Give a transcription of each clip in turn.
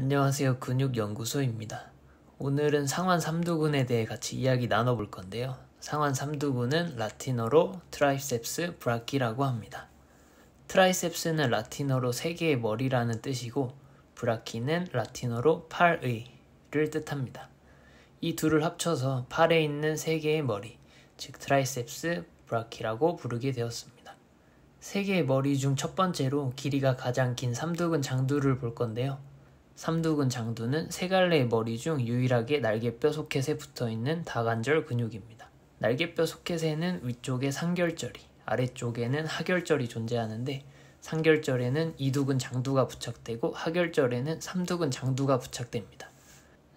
안녕하세요. 근육연구소입니다. 오늘은 상완 삼두근에 대해 같이 이야기 나눠볼 건데요. 상완 삼두근은 라틴어로 트라이셉스 브라키라고 합니다. 트라이셉스는 라틴어로 세 개의 머리라는 뜻이고 브라키는 라틴어로 팔의를 뜻합니다. 이 둘을 합쳐서 팔에 있는 세 개의 머리, 즉 트라이셉스 브라키라고 부르게 되었습니다. 세 개의 머리 중 첫 번째로 길이가 가장 긴 삼두근 장두를 볼 건데요. 삼두근 장두는 세 갈래의 머리 중 유일하게 날개뼈 소켓에 붙어 있는 다관절 근육입니다. 날개뼈 소켓에는 위쪽에 상결절이, 아래쪽에는 하결절이 존재하는데 상결절에는 이두근 장두가 부착되고 하결절에는 삼두근 장두가 부착됩니다.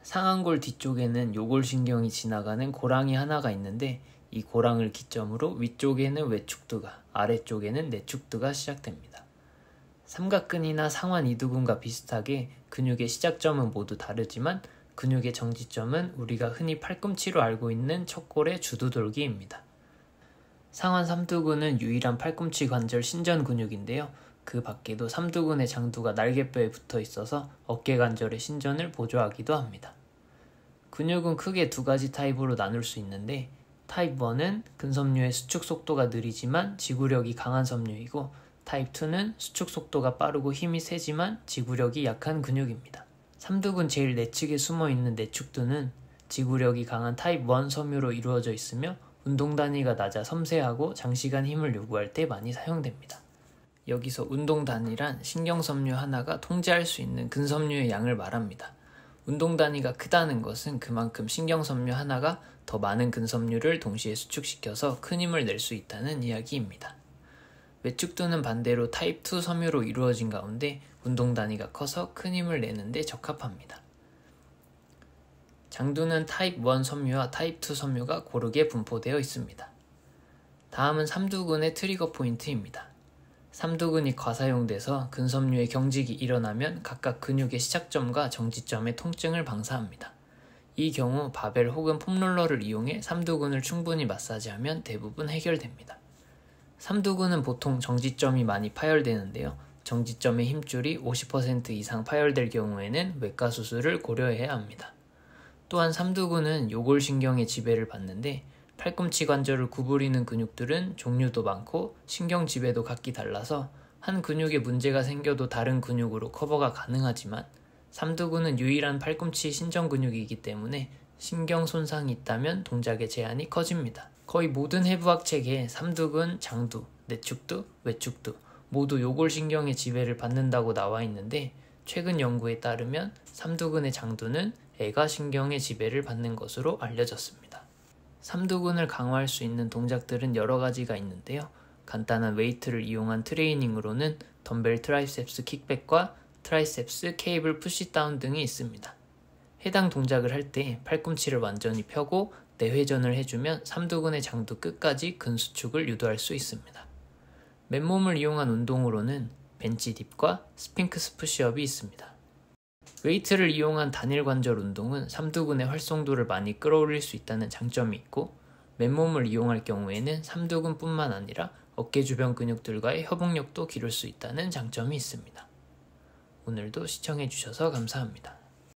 상안골 뒤쪽에는 요골신경이 지나가는 고랑이 하나가 있는데 이 고랑을 기점으로 위쪽에는 외축두가, 아래쪽에는 내축두가 시작됩니다. 삼각근이나 상완 이두근과 비슷하게 근육의 시작점은 모두 다르지만 근육의 정지점은 우리가 흔히 팔꿈치로 알고 있는 척골의 주두돌기입니다. 상완 삼두근은 유일한 팔꿈치 관절 신전 근육인데요. 그 밖에도 삼두근의 장두가 날개뼈에 붙어 있어서 어깨 관절의 신전을 보조하기도 합니다. 근육은 크게 두 가지 타입으로 나눌 수 있는데 타입 1은 근섬유의 수축 속도가 느리지만 지구력이 강한 섬유이고 타입 2는 수축 속도가 빠르고 힘이 세지만 지구력이 약한 근육입니다. 삼두근 제일 내측에 숨어 있는 내축두는 지구력이 강한 타입 1 섬유로 이루어져 있으며 운동 단위가 낮아 섬세하고 장시간 힘을 요구할 때 많이 사용됩니다. 여기서 운동 단위란 신경 섬유 하나가 통제할 수 있는 근섬유의 양을 말합니다. 운동 단위가 크다는 것은 그만큼 신경 섬유 하나가 더 많은 근섬유를 동시에 수축시켜서 큰 힘을 낼 수 있다는 이야기입니다. 외축도는 반대로 타입 2 섬유로 이루어진 가운데 운동 단위가 커서 큰 힘을 내는데 적합합니다. 장두는 타입 1 섬유와 타입 2 섬유가 고르게 분포되어 있습니다. 다음은 삼두근의 트리거 포인트입니다. 삼두근이 과사용돼서 근섬유의 경직이 일어나면 각각 근육의 시작점과 정지점의 통증을 방사합니다. 이 경우 바벨 혹은 폼롤러를 이용해 삼두근을 충분히 마사지하면 대부분 해결됩니다. 삼두근은 보통 정지점이 많이 파열되는데요. 정지점의 힘줄이 50% 이상 파열될 경우에는 외과 수술을 고려해야 합니다. 또한 삼두근은 요골신경의 지배를 받는데 팔꿈치 관절을 구부리는 근육들은 종류도 많고 신경 지배도 각기 달라서 한 근육에 문제가 생겨도 다른 근육으로 커버가 가능하지만 삼두근은 유일한 팔꿈치 신전 근육이기 때문에 신경 손상이 있다면 동작의 제한이 커집니다. 거의 모든 해부학 책에 삼두근, 장두, 내축두, 외축두 모두 요골신경의 지배를 받는다고 나와 있는데 최근 연구에 따르면 삼두근의 장두는 애가 신경의 지배를 받는 것으로 알려졌습니다. 삼두근을 강화할 수 있는 동작들은 여러 가지가 있는데요. 간단한 웨이트를 이용한 트레이닝으로는 덤벨 트라이셉스 킥백과 트라이셉스 케이블 푸시다운 등이 있습니다. 해당 동작을 할 때 팔꿈치를 완전히 펴고 내회전을 해주면 삼두근의 장도 끝까지 근수축을 유도할 수 있습니다. 맨몸을 이용한 운동으로는 벤치 딥과 스핑크스 푸시업이 있습니다. 웨이트를 이용한 단일 관절 운동은 삼두근의 활성도를 많이 끌어올릴 수 있다는 장점이 있고 맨몸을 이용할 경우에는 삼두근뿐만 아니라 어깨 주변 근육들과의 협응력도 기를 수 있다는 장점이 있습니다. 오늘도 시청해주셔서 감사합니다.